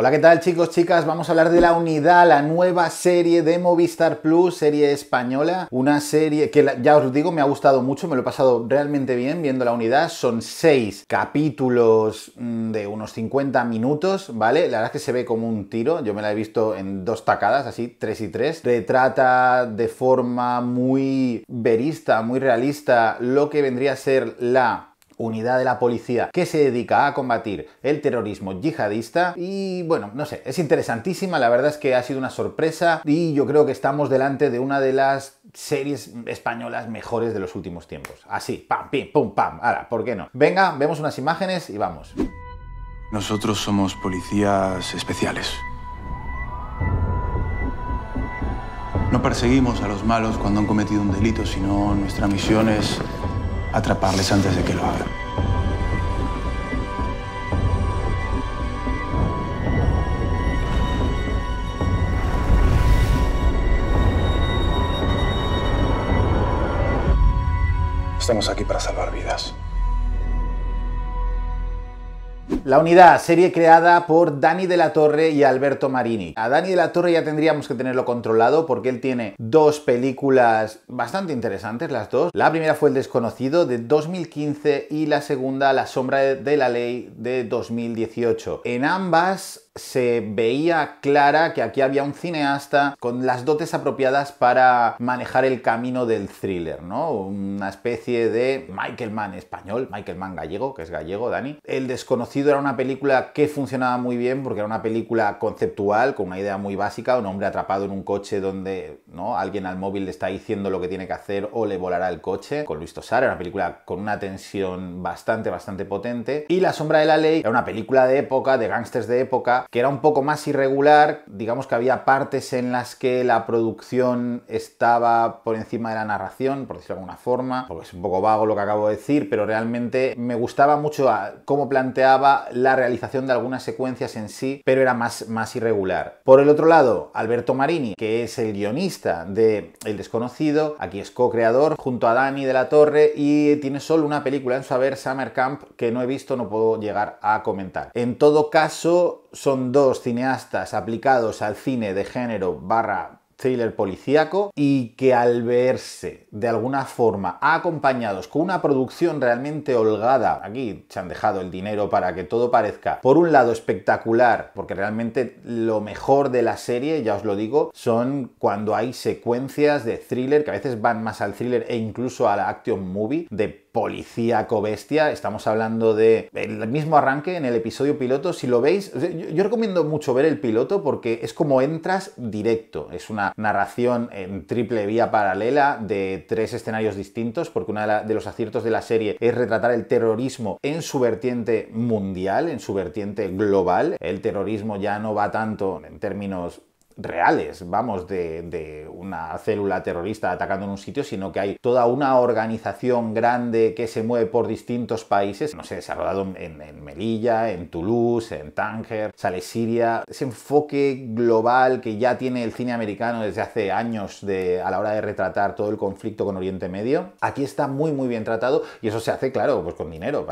Hola, ¿qué tal chicos, chicas? Vamos a hablar de La Unidad, la nueva serie de Movistar Plus, serie española. Una serie que ya os digo, me ha gustado mucho, me lo he pasado realmente bien viendo La Unidad. Son seis capítulos mm, de unos 50 minutos, ¿vale? La verdad es que se ve como un tiro, yo me la he visto en dos tacadas, así, tres y tres. Retrata de forma muy verista, muy realista, lo que vendría a ser la unidad de la policía que se dedica a combatir el terrorismo yihadista. Y bueno, no sé, es interesantísima, la verdad es que ha sido una sorpresa y yo creo que estamos delante de una de las series españolas mejores de los últimos tiempos. Así, pam, pim, pum, pam. Ahora, ¿por qué no? Venga, vemos unas imágenes y vamos. Nosotros somos policías especiales. No perseguimos a los malos cuando han cometido un delito, sino nuestra misión es atraparles antes de que lo hagan. Estamos aquí para salvar vidas. La unidad, serie creada por Dani de la Torre y Alberto Marini. A Dani de la Torre ya tendríamos que tenerlo controlado porque él tiene dos películas bastante interesantes, las dos. La primera fue El desconocido de 2015 y la segunda La sombra de la ley de 2018. En ambas se veía clara que aquí había un cineasta con las dotes apropiadas para manejar el camino del thriller, ¿no? Una especie de Michael Mann español, Michael Mann gallego, que es gallego, Dani. El desconocido era una película que funcionaba muy bien porque era una película conceptual, con una idea muy básica, un hombre atrapado en un coche donde ¿no? alguien al móvil le está diciendo lo que tiene que hacer o le volará el coche, con Luis Tosar, era una película con una tensión bastante, bastante potente. Y La sombra de la ley era una película de época, de gángsters de época, que era un poco más irregular, digamos que había partes en las que la producción estaba por encima de la narración, por decirlo de alguna forma, porque es un poco vago lo que acabo de decir, pero realmente me gustaba mucho ah, cómo planteaba la realización de algunas secuencias en sí, pero era más, más irregular. Por el otro lado, Alberto Marini, que es el guionista de El desconocido, aquí es co-creador junto a Dani de la Torre y tiene solo una película en su haber, Summer Camp, que no he visto, no puedo llegar a comentar. En todo caso, son dos cineastas aplicados al cine de género barra thriller policíaco y que al verse de alguna forma acompañados con una producción realmente holgada, aquí se han dejado el dinero para que todo parezca, por un lado espectacular, porque realmente lo mejor de la serie, ya os lo digo, son cuando hay secuencias de thriller que a veces van más al thriller e incluso a la action movie de Policía bestia. Estamos hablando de el mismo arranque en el episodio piloto. Si lo veis, yo, recomiendo mucho ver el piloto porque es como entras directo. Es una narración en triple vía paralela de tres escenarios distintos, porque uno de los aciertos de la serie es retratar el terrorismo en su vertiente mundial, en su vertiente global. El terrorismo ya no va tanto en términos reales, vamos, de, una célula terrorista atacando en un sitio, sino que hay toda una organización grande que se mueve por distintos países. No sé, se ha rodado en, Melilla, en Toulouse, en Tánger, sale Siria. Ese enfoque global que ya tiene el cine americano desde hace años a la hora de retratar todo el conflicto con Oriente Medio, aquí está muy, muy bien tratado y eso se hace, claro, pues con dinero,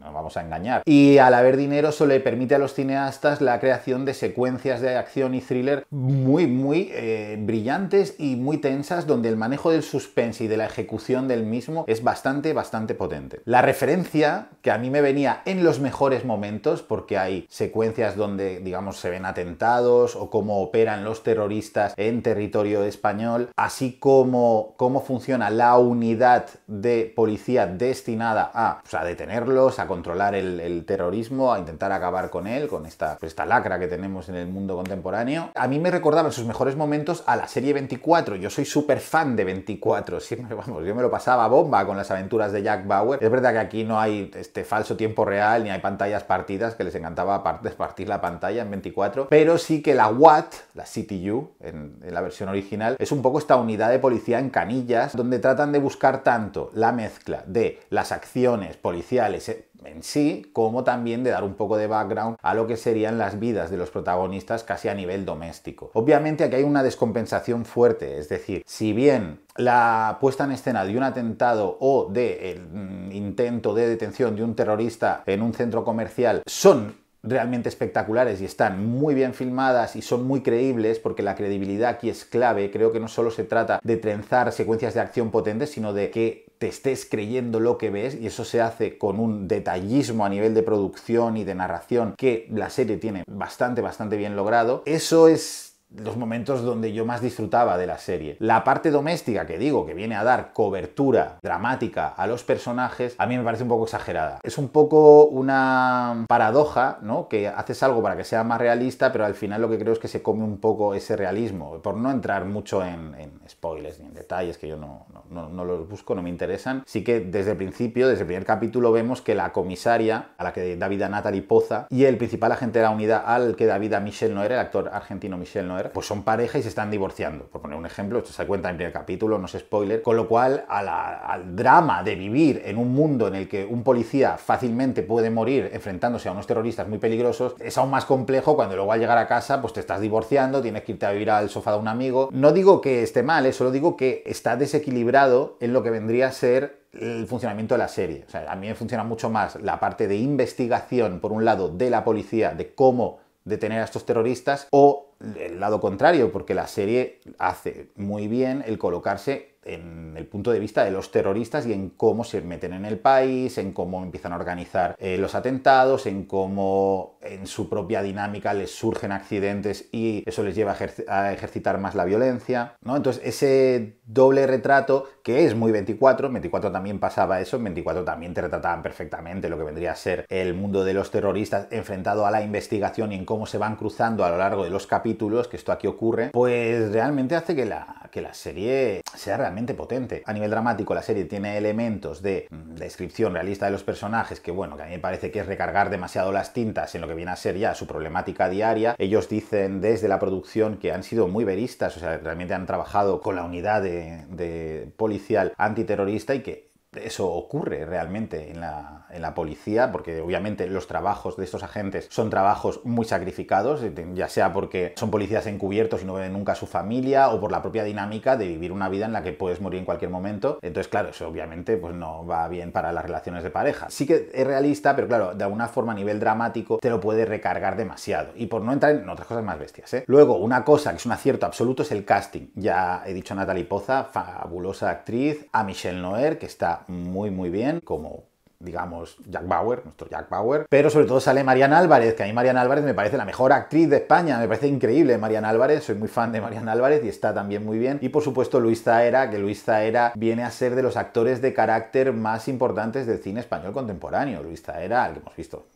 no vamos a engañar. Y al haber dinero, eso le permite a los cineastas la creación de secuencias de acción y thriller muy, muy eh, brillantes y muy tensas, donde el manejo del suspense y de la ejecución del mismo es bastante, bastante potente. La referencia que a mí me venía en los mejores momentos, porque hay secuencias donde, digamos, se ven atentados o cómo operan los terroristas en territorio español, así como cómo funciona la unidad de policía destinada a, pues, detenerlos, a controlar el, terrorismo, a intentar acabar con él, con esta, pues, esta lacra que tenemos en el mundo contemporáneo. A mí me recordaba en sus mejores momentos a la serie 24. Yo soy súper fan de 24. Siempre, vamos, yo me lo pasaba bomba con las aventuras de Jack Bauer. Es verdad que aquí no hay este falso tiempo real ni hay pantallas partidas, que les encantaba partir la pantalla en 24. Pero sí que la Watt, la CTU, en la versión original, es un poco esta unidad de policía en canillas, donde tratan de buscar tanto la mezcla de las acciones policiales eh, en sí, como también de dar un poco de background a lo que serían las vidas de los protagonistas casi a nivel doméstico. Obviamente aquí hay una descompensación fuerte, es decir, si bien la puesta en escena de un atentado o de el mm, intento de detención de un terrorista en un centro comercial son realmente espectaculares y están muy bien filmadas y son muy creíbles porque la credibilidad aquí es clave. Creo que no solo se trata de trenzar secuencias de acción potentes, sino de que te estés creyendo lo que ves y eso se hace con un detallismo a nivel de producción y de narración que la serie tiene bastante, bastante bien logrado. Eso es los momentos donde yo más disfrutaba de la serie. La parte doméstica, que digo, que viene a dar cobertura dramática a los personajes, a mí me parece un poco exagerada. Es un poco una paradoja, ¿no? Que haces algo para que sea más realista, pero al final lo que creo es que se come un poco ese realismo, por no entrar mucho en, spoilers ni en detalles que yo no, no, no, los busco, no me interesan. Sí que desde el principio, desde el primer capítulo, vemos que la comisaria, a la que David a Natalie Poza, y el principal agente de la unidad al que David a Michel no el actor argentino Michel no pues son pareja y se están divorciando. Por poner un ejemplo, esto se cuenta en el primer capítulo, no es spoiler. Con lo cual, al drama de vivir en un mundo en el que un policía fácilmente puede morir enfrentándose a unos terroristas muy peligrosos, es aún más complejo cuando luego al llegar a casa, pues te estás divorciando, tienes que irte a vivir al sofá de un amigo. No digo que esté mal, eh, solo digo que está desequilibrado en lo que vendría a ser el funcionamiento de la serie. O sea, a mí me funciona mucho más la parte de investigación, por un lado, de la policía, de cómo detener a estos terroristas o el lado contrario, porque la serie hace muy bien el colocarse en el punto de vista de los terroristas y en cómo se meten en el país, en cómo empiezan a organizar eh, los atentados, en cómo en su propia dinámica les surgen accidentes y eso les lleva a, ejercitar más la violencia. ¿no? Entonces ese doble retrato, que es muy 24, 24 también pasaba eso, 24 también te retrataban perfectamente lo que vendría a ser el mundo de los terroristas enfrentado a la investigación y en cómo se van cruzando a lo largo de los capítulos, que esto aquí ocurre, pues realmente hace que la, que la serie se realmente potente. A nivel dramático, la serie tiene elementos de mm, descripción realista de los personajes, que bueno, que a mí me parece que es recargar demasiado las tintas en lo que viene a ser ya su problemática diaria. Ellos dicen desde la producción que han sido muy veristas, o sea, realmente han trabajado con la unidad de, de policial antiterrorista y que eso ocurre realmente en la, policía, porque obviamente los trabajos de estos agentes son trabajos muy sacrificados, eh, ya sea porque son policías encubiertos y no ven nunca a su familia, o por la propia dinámica de vivir una vida en la que puedes morir en cualquier momento. Entonces, claro, eso obviamente pues no va bien para las relaciones de pareja. Sí que es realista, pero claro, de alguna forma a nivel dramático te lo puede recargar demasiado. Y por no entrar en otras cosas más bestias, ¿eh? Luego, una cosa que es un acierto absoluto es el casting. Ya he dicho a Natalie Poza, fabulosa actriz, a Michelle Noer, que está muy muy bien, como digamos, Jack Bauer, nuestro Jack Bauer, pero sobre todo sale Mariana Álvarez, que a mí Mariana Álvarez me parece la mejor actriz de España, me parece increíble Mariana Álvarez, soy muy fan de Mariana Álvarez y está también muy bien, y por supuesto Luis Zaera, que Luis Zaera viene a ser de los actores de carácter más importantes del cine español contemporáneo, Luis Zaera, al que hemos visto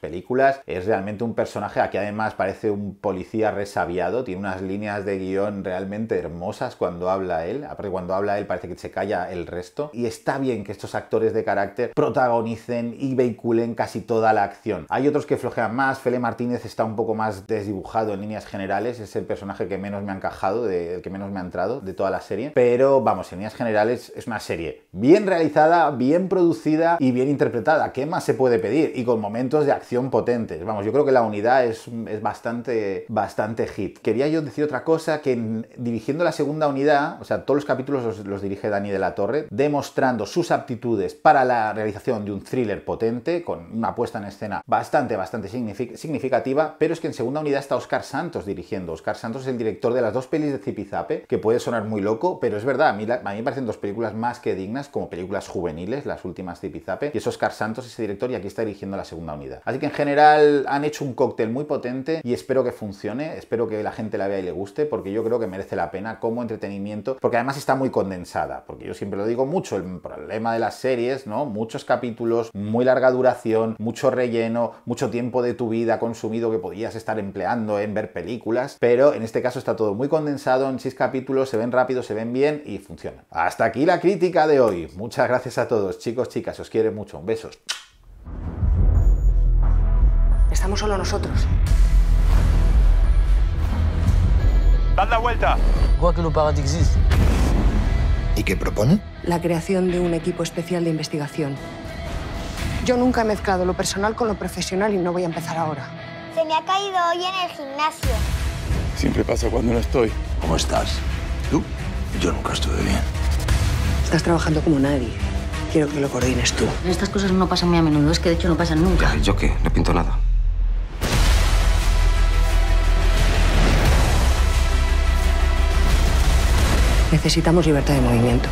películas. Es realmente un personaje que además parece un policía resabiado, tiene unas líneas de guión realmente hermosas cuando habla él, aparte cuando habla él parece que se calla el resto. Y está bien que estos actores de carácter protagonicen y vehiculen casi toda la acción. Hay otros que flojean más, Fele Martínez está un poco más desdibujado en líneas generales, es el personaje que menos me ha encajado, de, el que menos me ha entrado de toda la serie, pero vamos, en líneas generales es una serie bien realizada, bien producida y bien interpretada. ¿Qué más se puede pedir? Y con momentos de acción potentes. Vamos, yo creo que la unidad es, es bastante, bastante hit. Quería yo decir otra cosa, que dirigiendo la segunda unidad, o sea, todos los capítulos los, dirige Dani de la Torre, demostrando sus aptitudes para la realización de un thriller potente, con una puesta en escena bastante, bastante significativa, pero es que en segunda unidad está Oscar Santos dirigiendo. Oscar Santos es el director de las dos pelis de Zipizape, que puede sonar muy loco, pero es verdad, a mí, me parecen dos películas más que dignas, como películas juveniles, las últimas Zipizape, y es Oscar Santos ese director y aquí está dirigiendo la segunda unidad. Así que en general han hecho un cóctel muy potente y espero que funcione, espero que la gente la vea y le guste, porque yo creo que merece la pena como entretenimiento, porque además está muy condensada, porque yo siempre lo digo mucho, el problema de las series, ¿no? Muchos capítulos, muy larga duración, mucho relleno, mucho tiempo de tu vida consumido que podías estar empleando en ver películas, pero en este caso está todo muy condensado, en 6 capítulos se ven rápido, se ven bien y funciona. Hasta aquí la crítica de hoy. Muchas gracias a todos, chicos, chicas, os quiero mucho, un beso estamos solo nosotros. ¡Dad la vuelta! que paga existe. ¿Y qué propone? La creación de un equipo especial de investigación. Yo nunca he mezclado lo personal con lo profesional y no voy a empezar ahora. Se me ha caído hoy en el gimnasio. Siempre pasa cuando no estoy. ¿Cómo estás? ¿Tú? Yo nunca estuve bien. Estás trabajando como nadie. Quiero que lo coordines tú. Estas cosas no pasan muy a menudo, es que de hecho no pasan nunca. ¿Yo qué? No pinto nada. Necesitamos libertad de movimiento.